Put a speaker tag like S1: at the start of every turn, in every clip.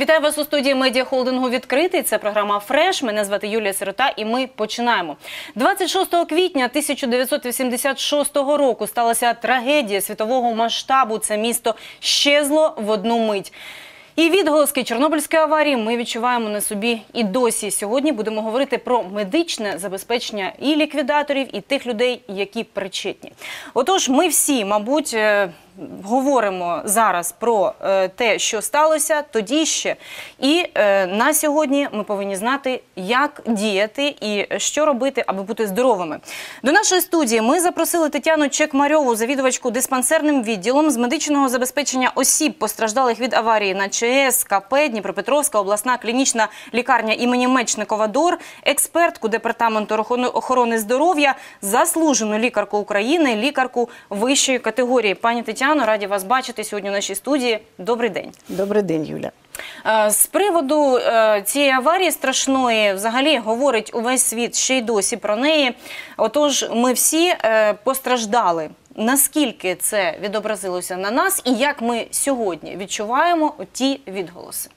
S1: Вітаю вас у студії медіахолдингу відкритий. Це програма Фреш. Мене звати Юлія Сирота, і ми починаємо. 26 квітня 1986 року сталася трагедія світового масштабу. Це місто щезло в одну мить. І відголоски Чорнобильської аварії ми відчуваємо на собі і досі. Сьогодні будемо говорити про медичне забезпечення і ліквідаторів, і тих людей, які причетні. Отож, ми всі, мабуть, е, говоримо зараз про е, те, що сталося тоді ще. І е, на сьогодні ми повинні знати, як діяти і що робити, аби бути здоровими. До нашої студії ми запросили Тетяну Чекмарьову, завідувачку диспансерним відділом з медичного забезпечення осіб, постраждалих від аварії на ЧС, КП, Дніпропетровська обласна клінічна лікарня імені Мечникова Дор, експертку департаменту охорони здоров'я, заслужену лікарку України, лікарку вищої категорії. Пані Тетяна. Мовчану. Раді вас бачити сьогодні в нашій студії. Добрий день.
S2: Добрий день, Юля.
S1: Е, з приводу е, цієї аварії страшної взагалі говорить увесь світ ще й досі про неї. Отож, ми всі е, постраждали. Наскільки це відобразилося на нас, і як ми сьогодні відчуваємо ті відголоси?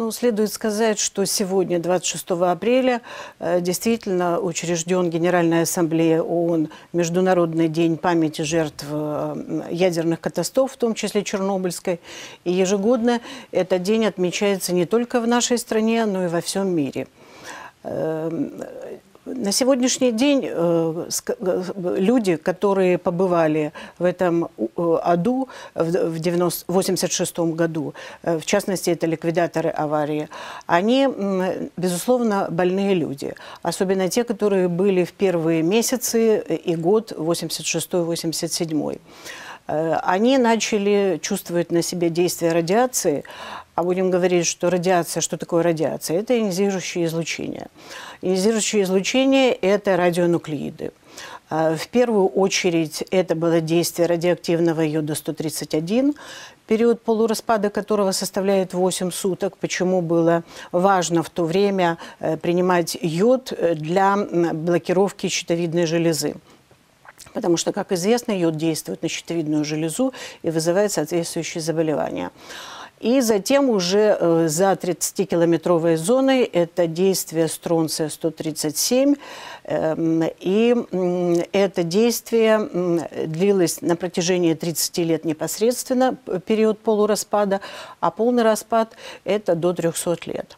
S2: Ну, следует сказать, что сегодня, 26 апреля, э, действительно учрежден Генеральная Ассамблея ООН Международный день памяти жертв э, ядерных катастроф, в том числе Чернобыльской. И ежегодно этот день отмечается не только в нашей стране, но и во всем мире. Эм, на сегодняшний день э, э, люди, которые побывали в этом э, аду в 1986 году, в частности, это ликвидаторы аварии, они, безусловно, больные люди. Особенно те, которые были в первые месяцы и год 1986-1987. они начали чувствовать на себе действие радиации, а будем говорить, что радиация, что такое радиация? Это ионизирующее излучение. Ионизирующее излучение – это радионуклеиды. А, в первую очередь это было действие радиоактивного йода-131, период полураспада которого составляет 8 суток. Почему было важно в то время э, принимать йод э, для блокировки щитовидной железы? потому что, как известно, йод действует на щитовидную железу и вызывает соответствующие заболевания. И затем уже э, за 30-километровой зоной это действие Стронция-137. Эм, и это действие длилось на протяжении 30 лет непосредственно, период полураспада, а полный распад – это до 300 лет.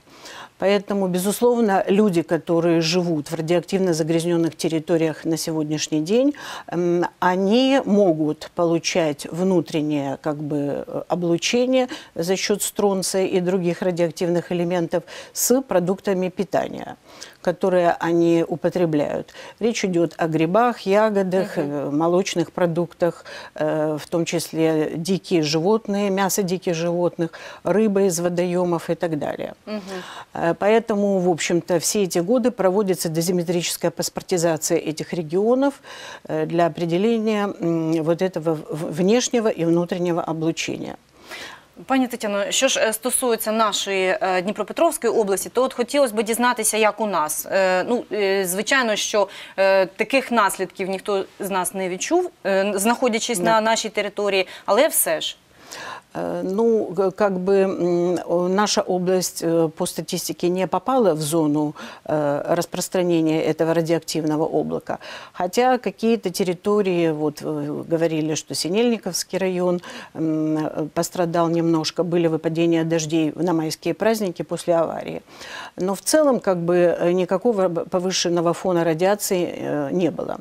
S2: Поэтому, безусловно, люди, которые живут в радиоактивно загрязненных территориях на сегодняшний день, они могут получать внутреннее как бы, облучение за счет стронция и других радиоактивных элементов с продуктами питания которые они употребляют. Речь идет о грибах, ягодах, угу. молочных продуктах, э, в том числе дикие животные, мясо диких животных, рыба из водоемов и так далее. Угу. Поэтому, в общем-то, все эти годы проводится дозиметрическая паспортизация этих регионов для определения вот этого внешнего и внутреннего облучения.
S1: Пані Тетяно, що ж е, стосується нашої е, Дніпропетровської області, то от хотілося б дізнатися, як у нас. Е, ну, звичайно, що таких наслідків ніхто з нас не відчув, знаходячись не. на нашій території, але все ж
S2: Э, ну, как бы наша область э, по статистике не попала в зону э, распространения этого радиоактивного облака. Хотя какие-то территории, вот говорили, что Синельниковский район пострадал немножко, были выпадения дождей на майские праздники после аварии. Но в целом как бы никакого повышенного фона радиации не было.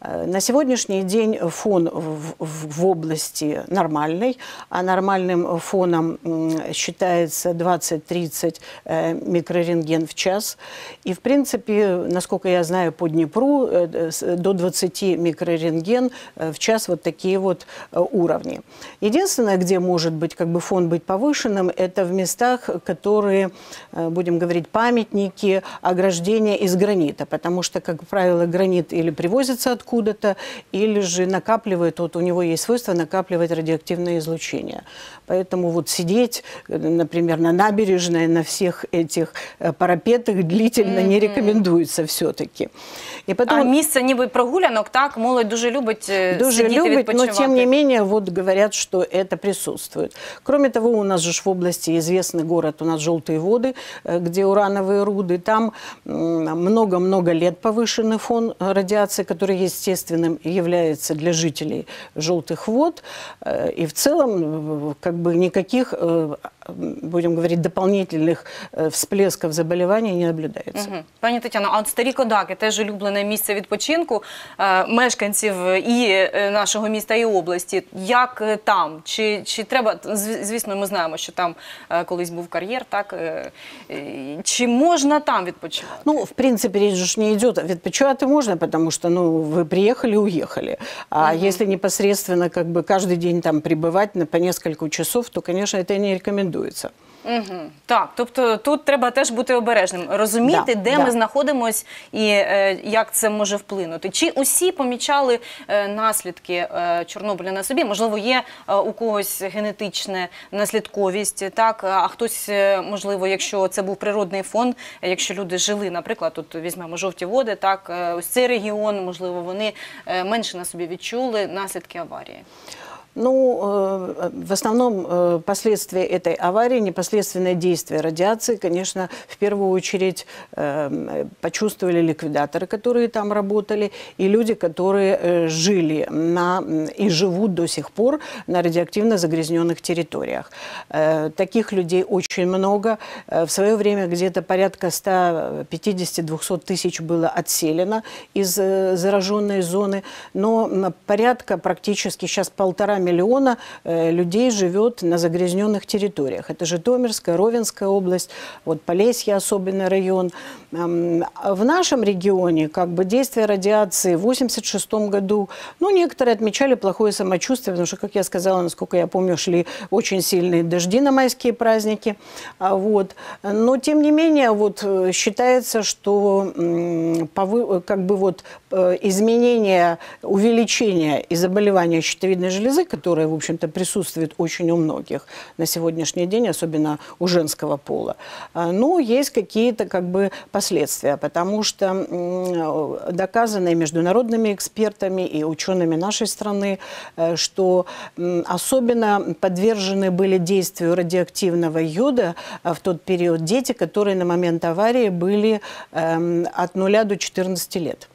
S2: Э, на сегодняшний день фон в, в, области нормальный, а нормальным фоном считается 20-30 э, микрорентген в час. И, в принципе, насколько я знаю, по Днепру э, до 20 микрорентген в час вот такие вот уровни. Единственное, где может быть как бы фон быть повышенным, это в местах, которые, будем говорить, памятники, ограждения из гранита, потому что, как правило, гранит или привозится от откуда-то, или же накапливает, вот у него есть свойство накапливать радиоактивное излучение. Поэтому вот сидеть, э, например, на набережной, на всех этих э, парапетах длительно mm-hmm. не рекомендуется все-таки. И потом... А
S1: місце ніби прогулянок, так? Молодь дуже любить Дуже сидіти, любит, но тем не
S2: менее вот говорят, что это присутствует. Кроме того, у нас же в области известный город, у нас Желтые воды, э, где урановые руды, там много-много лет повышенный фон радиации, который естественным является для жителей Желтых вод. Э, и в целом э, как бы никаких будем говорить, дополнительных э, всплесков заболеваний не наблюдается. Угу.
S1: Пані Тетяна, а от старі кодаки теж улюблене місце відпочинку е, мешканців і е, нашого міста і області. Як е, там? Чи чи треба звісно, ми знаємо, що там колись був кар'єр, так чи можна там відпочивати?
S2: Ну, в принципі, річ ж не йде. Відпочивати можна, тому що ну ви приїхали, уїхали. А якщо угу. непосредственно как бы, кожен день там прибувати по несколько часов, то, звісно, це не рекомендую ліквідуються.
S1: Угу. Так, тобто тут треба теж бути обережним, розуміти, да, де да. ми знаходимось і е, як це може вплинути. Чи усі помічали е, наслідки е, Чорнобиля на собі? Можливо, є е, у когось генетична наслідковість, так а хтось, е, можливо, якщо це був природний фон, якщо люди жили, наприклад, тут візьмемо жовті води, так е, ось цей регіон, можливо, вони е, менше на собі відчули наслідки аварії.
S2: Ну, э, э, в основном э, последствия этой аварии, непосредственное действие радиации, конечно, в первую очередь почувствовали ликвидаторы, которые там работали, и люди, которые жили на, и живут до сих пор на радиоактивно загрязненных территориях. Таких людей очень много. В свое время где-то порядка 150-200 тысяч было отселено из зараженной зоны, но порядка практически сейчас полтора миллиона миллиона э, людей живет на загрязненных территориях. Это Житомирская, Ровенская область, вот Полесье особенно район. В нашем регионе как бы действие радиации в 86 году, ну, некоторые отмечали плохое самочувствие, потому что, как я сказала, насколько я помню, шли очень сильные дожди на майские праздники. А, вот. Но, тем не менее, вот э, считается, что как бы вот э, изменение, увеличение и заболевания щитовидной железы которая, в общем-то, присутствует очень у многих на сегодняшний день, особенно у женского пола. А, Но ну, есть какие-то как бы последствия, потому что доказано и международными экспертами, и учеными нашей страны, э, что особенно подвержены были действию радиоактивного йода а, в тот период дети, которые на момент аварии были эм, от 0 до 14 лет.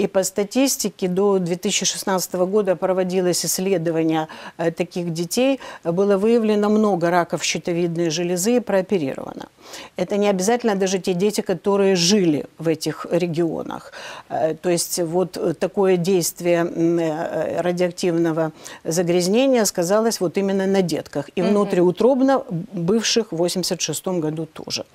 S2: И по статистике до 2016 года проводилось исследование э, таких детей. Было выявлено много раков щитовидной железы и прооперировано. Это не обязательно даже те дети, которые жили в этих регионах. Э, то есть вот э, такое действие радиоактивного загрязнения сказалось вот именно на детках. И внутриутробно бывших в 1986 году тоже.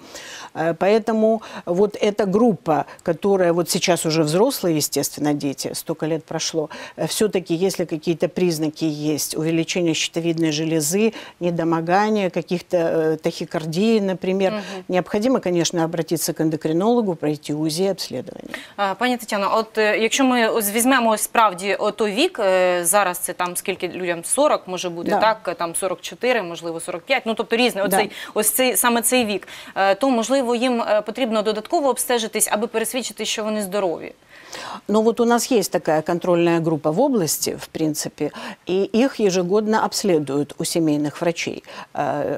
S2: Э, поэтому вот эта группа, которая вот сейчас уже взрослые, естественно, дети, столько лет прошло, э, все-таки если какие-то признаки есть, увеличение щитовидной железы, недомогание, каких-то э, тахикардии, например, угу. необходимо, конечно, обратиться к эндокринологу, пройти УЗИ, обслідування.
S1: А, Пані Тетяно, а от якщо ми візьмемо справді той вік, зараз це там скільки людям 40 може бути, да. так, там 44, можливо, 45, ну тобто різне, да. ось цей, саме цей вік, то можливо можливо, їм потрібно додатково обстежитись, аби пересвідчити, що вони здорові?
S2: Ну вот у нас есть такая контрольная группа в области, в принципе, и их ежегодно обследуют у семейных врачей.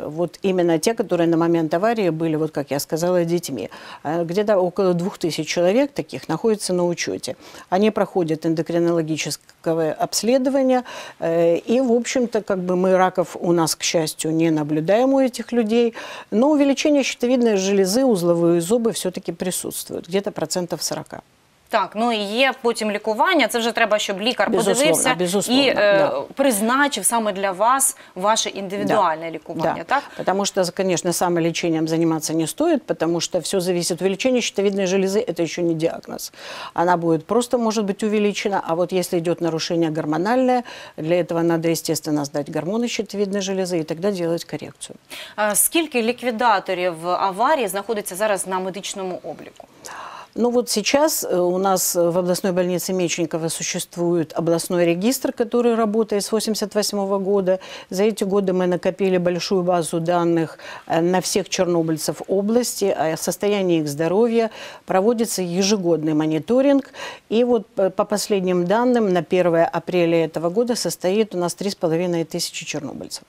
S2: Вот именно те, которые на момент аварии были, вот как я сказала, детьми. Где-то около двух тысяч человек таких находится на учете. Они проходят эндокринологическое обследование, и, в общем-то, как бы мы раков у нас, к счастью, не наблюдаем у этих людей, но увеличение щитовидной железы узловые зубы все-таки присутствуют, где-то процентов 40.
S1: Так, ну і є потім лікування. Це вже треба, щоб лікар Безусловно, подивився безусловно, і да. призначив саме для вас ваше индивидуальное да. лікування, да.
S2: так? Потому что, конечно, самолечением заниматься не стоит, потому что все зависит. Увеличение щитовидной железы – это еще не диагноз. Она будет просто, может быть, увеличена, а вот если идет нарушение гормональное, для этого надо, естественно, сдать гормоны щитовидной железы и тогда делать коррекцию.
S1: А скільки ліквідаторів аварії знаходиться зараз на медичному обліку? Так.
S2: Ну вот сейчас э, у нас э, в областной больнице Мечникова существует областной регистр, который работает с 1988 года. За эти годы мы накопили большую базу данных э, на всех чернобыльцев области, о а состоянии их здоровья. Проводится ежегодный мониторинг. И вот по последним данным на 1 апреля этого года состоит у нас 3,5 тысячи чернобыльцев.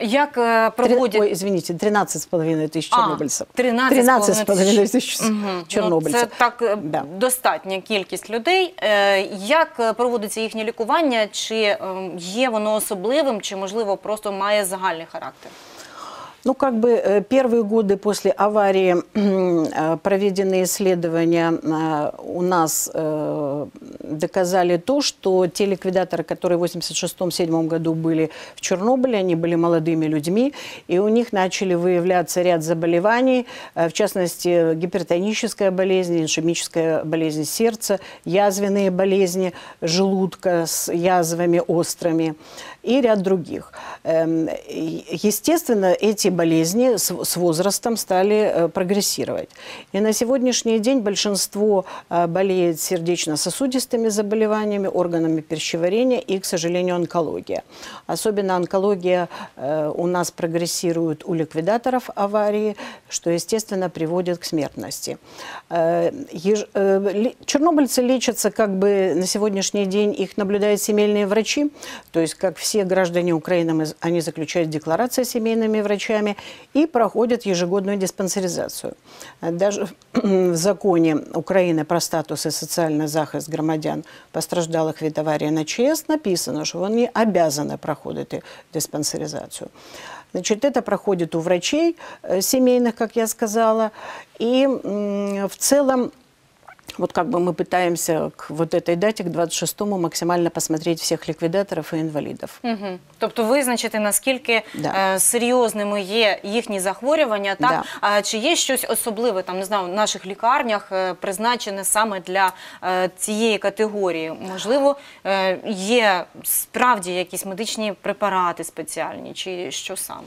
S2: Як е, проводять проводять... Ой, извините, 13,5 тисяч чорнобильців. 13,5 тисяч чорнобильців. Це
S1: так е, да. достатня кількість людей. Е, як проводиться їхнє лікування? Чи ем, є воно особливим, чи, можливо, просто має загальний характер?
S2: Ну, как бы э, первые годы после аварии э, проведенные исследования э, у нас доказали то, что те ликвидаторы, которые в 86-87 году были в Чернобыле, они были молодыми людьми, и у них начали выявляться ряд заболеваний, в частности, гипертоническая болезнь, иншемическая болезнь сердца, язвенные болезни желудка с язвами острыми и ряд других. Эм, естественно, эти болезни с возрастом стали э, прогрессировать. И на сегодняшний день большинство э, болеет сердечно-сосудистыми заболеваниями, органами пищеварения и, к сожалению, онкология. Особенно онкология э, у нас прогрессирует у ликвидаторов аварии, что, естественно, приводит к смертности. Чернобыльцы лечатся как бы на сегодняшний день, их наблюдают семейные врачи, то есть как все все граждане Украины, они заключают декларации с семейными врачами и проходят ежегодную диспансеризацию. Даже в законе Украины про статус и социальный захист громадян, постраждалых від аварії на ЧС, написано, что они обязаны проходити диспансеризацию. Значит, это проходит у врачей э, семейных, как я сказала, и в целом вот как бы мы пытаемся к вот этой дате, к 26-му, максимально посмотреть всех ліквідаторів тобто і інвалідів.
S1: Угу. Тобто визначити, наскільки да. е, серйозними є їхні захворювання, так? Да. А чи є щось особливе там, не знаю, в наших лікарнях е, призначене саме для е, цієї категорії? Можливо, е, є справді якісь медичні препарати спеціальні, чи що саме?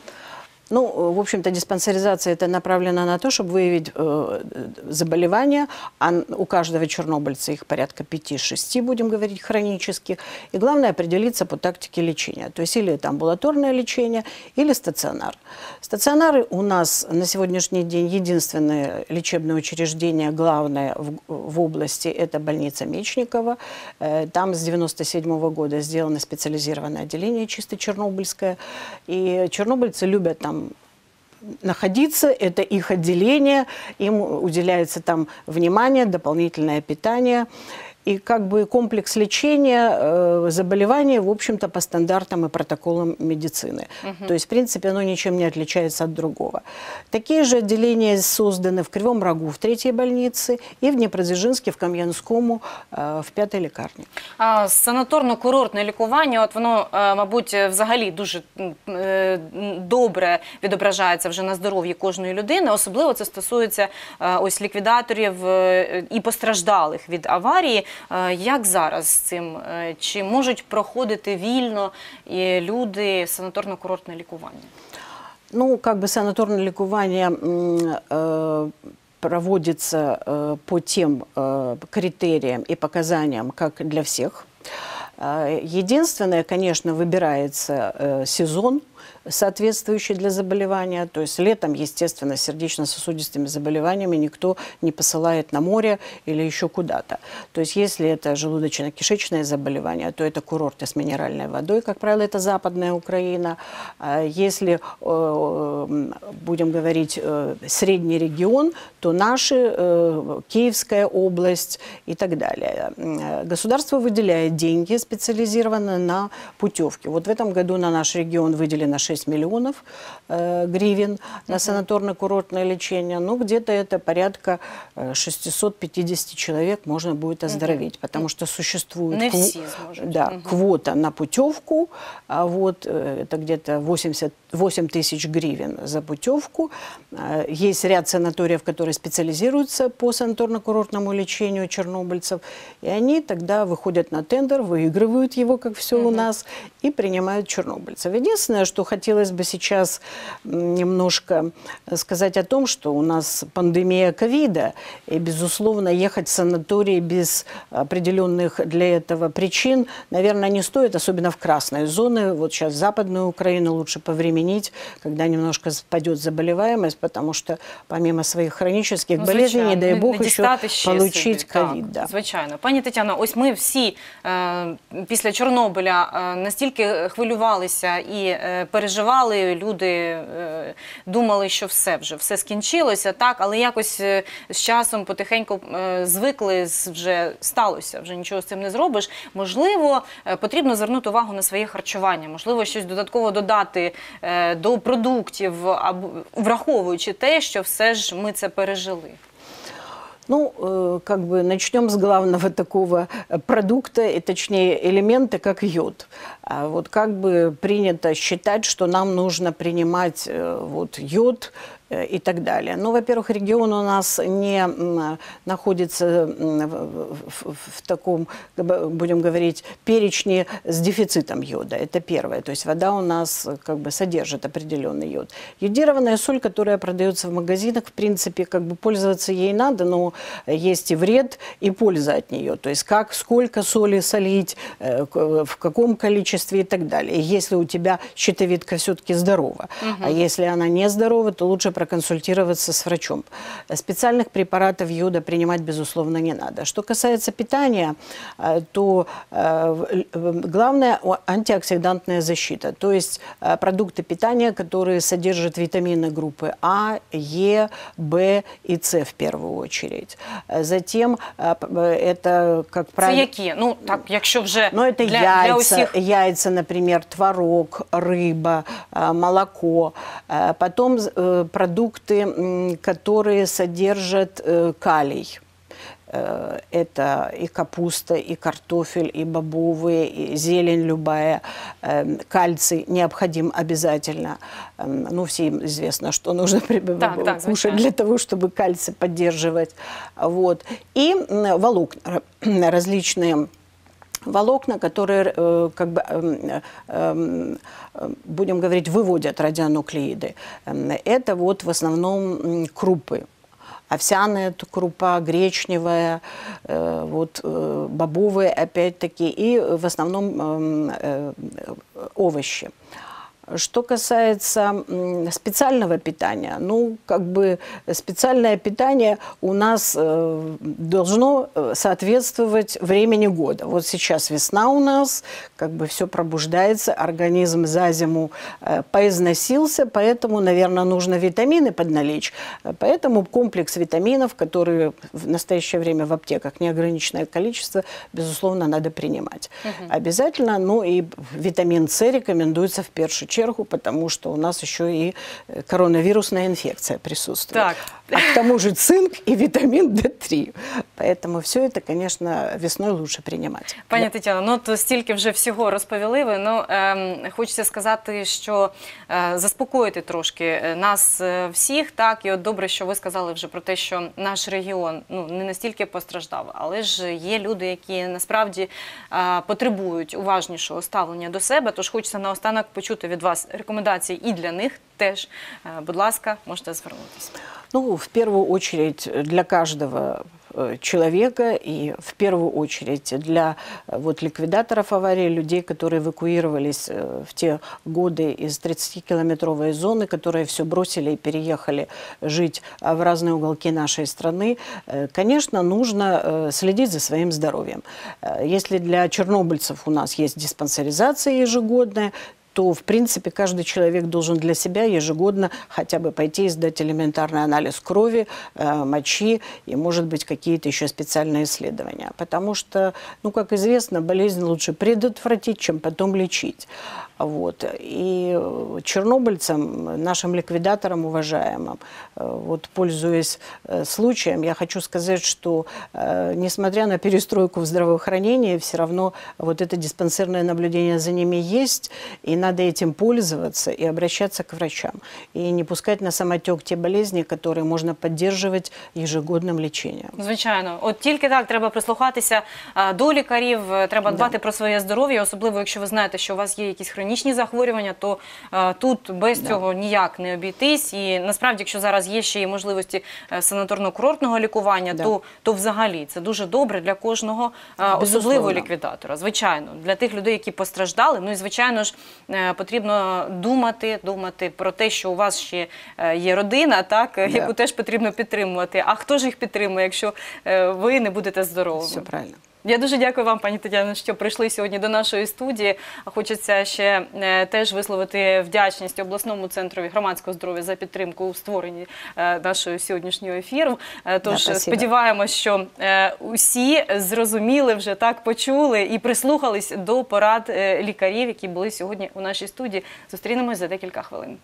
S2: Ну, в общем-то, диспансеризация это направлена на то, чтобы выявить э, э, заболевания. А у каждого чернобыльца их порядка 5-6, будем говорить, хронических. И главное определиться по тактике лечения. То есть или это амбулаторное лечение, или стационар. Стационары у нас на сегодняшний день единственное лечебное учреждение, главное в, в области, это больница Мечникова. Э, там с 97 -го года сделано специализированное отделение чисто чернобыльское. И чернобыльцы любят там находиться, это их отделение, им уделяется там внимание, дополнительное питание. и как бы комплекс лечения э, заболевания, в общем-то, по стандартам и протоколам медицины. Угу. То есть, в принципе, оно ничем не отличается от другого. Такие же отделения созданы в Кривом Рогу, в третьей больнице, и в Дніпродзержинській, в Кам'янському, э, в п'ятій лікарні.
S1: А санаторно-курортне лікування, от воно, е, мабуть, взагалі дуже э, добре відображається вже на здоров'ї кожної людини, особливо це стосується е, ось ліквідаторів і постраждалих від аварії. Як зараз з цим? Чи можуть проходити вільно люди санаторно-курортне лікування?
S2: Ну, как бы санаторное лікування. Э, проводится э, по тем э, критериям и показаниям, как для всех. Э, единственное, конечно, выбирается э, сезон, соответствующие для заболевания. То есть летом, естественно, сердечно-сосудистыми заболеваниями никто не посылает на море или еще куда-то. То есть если это желудочно-кишечное заболевание, то это курорты с минеральной водой, как правило, это западная Украина. А если э, будем говорить э, средний регион, то наши, э, Киевская область и так далее. Государство выделяет деньги специализированно на путевки. Вот в этом году на наш регион выделено на 6 миллионов э, гривен угу. на санаторно-курортное лечение, ну, где-то это порядка 650 э, человек можно будет оздороветь, угу. потому что существует ну кв... да, угу. квота на путевку, а вот э, это где-то 88 тысяч гривен за путевку. Э, есть ряд санаториев, которые специализируются по санаторно-курортному лечению чернобыльцев, и они тогда выходят на тендер, выигрывают его, как все угу. у нас, и принимают чернобыльцев. Единственное, что что хотелось бы сейчас немножко сказать о том, что у нас пандемия ковида, и, безусловно, ехать в санаторий без определенных для этого причин, наверное, не стоит, особенно в красной зоне. Вот сейчас западную Украину лучше повременить, когда немножко спадет заболеваемость, потому что помимо своих хронических ну, болезней, не дай ну, Бог, еще получить ковід. Да.
S1: Звичайно. Пані Тетяно, ось ми всі е, після Чорнобиля е, настільки хвилювалися і е, переживали люди, е, думали, що все вже все скінчилося, так але якось е, з часом потихеньку е, звикли вже сталося, вже нічого з цим не зробиш. Можливо, потрібно звернути увагу на своє харчування, можливо, щось додатково додати до продуктів, враховуючи те, що все ж ми це пережили.
S2: Ну, э, как бы начнем с главного такого э, продукта, и точнее элемента, как йод. А вот как бы принято считать, что нам нужно принимать э, вот йод, Э, и так далее. Ну, во-первых, регион у нас не находится в, в, в таком, будем говорить, перечне с дефицитом йода. Это первое. То есть вода у нас как бы содержит определенный йод. Йодированная соль, которая продается в магазинах, в принципе, как бы пользоваться ей надо, но есть и вред, и польза от нее. То есть как, сколько соли солить, э, в каком количестве и так далее. Если у тебя щитовидка все-таки здорова, угу. а если она не здорова, то лучше проконсультироваться с врачом. Специальных препаратов йода принимать, безусловно, не надо. Что касается питания, э, то э, э, главное антиоксидантная защита, то есть продукты питания, которые содержат витамины группы А, Е, Б и С в первую очередь. Затем это, как правило... Це
S1: які? Ну, так, если уже, ну, это для, яйца, для усіх...
S2: яйца, например, творог, рыба, молоко. Потом продукты продукты, которые содержат э, калий. Э, это и капуста, и картофель, и бобовые, и зелень любая. Эм, кальций необходим обязательно. Эм, ну, всем известно, что нужно да, кушать да, для того, чтобы кальций поддерживать. Вот. И волокна различные волокна, которые, э, как бы, эм, эм, эм, будем говорить, выводят радионуклеиды. Это вот в основном крупы овсяная крупа, гречневая, э, вот, э, бобовые опять-таки, и в основном овощи. Что касается специального питания, ну, как бы специальное питание у нас э, должно э, соответствовать времени года. Вот сейчас весна у нас, как бы все пробуждается, организм за зиму э, поизносился, поэтому, наверное, нужно витамины подналечь. Поэтому комплекс витаминов, которые в настоящее время в аптеках неограниченное количество, безусловно, надо принимать. Угу. Обязательно, ну и витамин С рекомендуется в первую очередь чергу, потому что у нас еще и э, коронавирусная инфекция присутствует. Так. А к тому же цинк и витамин D3. Поэтому все это, конечно, весной лучше принимать. Пані
S1: Тетяна, ну то стільки вже всього розповіли. Ви ну е, хочеться сказати, що е, заспокоїти трошки е, нас е, всіх. Так і от добре, що ви сказали вже про те, що наш регіон ну не настільки постраждав, але ж є люди, які насправді е, потребують уважнішого ставлення до себе. Тож хочеться наостанок почути від вас. вас рекомендації і для них теж. Будь ласка, можете звернутися.
S2: Ну, в первую очередь э, для каждого э, человека и в первую очередь для э, вот, ликвидаторов аварии, людей, которые эвакуировались в те годы из 30-километровой зоны, которые все бросили и переехали жить в разные уголки нашей страны, конечно, нужно следить за своим здоровьем. Если для чернобыльцев у нас есть диспансеризация ежегодная, то в принципе, каждый человек должен для себя ежегодно хотя бы пойти и сдать элементарный анализ крови, э, мочи и, может быть, какие-то еще специальные исследования. Потому что, ну, как известно, болезнь лучше предотвратить, чем потом лечить. Вот. И э, чернобыльцам, нашим ликвидаторам уважаемым, э, вот пользуясь э, случаем, я хочу сказать, что несмотря на перестройку в здравоохранении, все равно вот это диспансерное наблюдение за ними есть, и надо этим пользоваться и обращаться к врачам. И не пускать на самотек те болезни, которые можно поддерживать ежегодным лечением.
S1: Звичайно. От только так треба прислухатися а, до лікарів, треба дбати да. про свое здоровье, особенно, если вы знаете, что у вас є якісь хронічні хронічні захворювання, то е, тут без да. цього ніяк не обійтись. І насправді, якщо зараз є ще і можливості е, санаторно-курортного лікування, да. то то взагалі це дуже добре для кожного, е, особливо ліквідатора. Звичайно, для тих людей, які постраждали. Ну і звичайно ж е, потрібно думати, думати про те, що у вас ще е, є родина, так да. яку теж потрібно підтримувати. А хто ж їх підтримує, якщо е, ви не будете здоровими? Все правильно. Я дуже дякую вам, пані Тетяно, що прийшли сьогодні до нашої студії. Хочеться ще е, теж висловити вдячність обласному центру громадського здоров'я за підтримку у створенні е, нашої сьогоднішнього ефіру. Е, тож да, сподіваємось, що усі зрозуміли вже так, почули і прислухались до порад лікарів, які були сьогодні у нашій студії. Зустрінемось за декілька хвилин.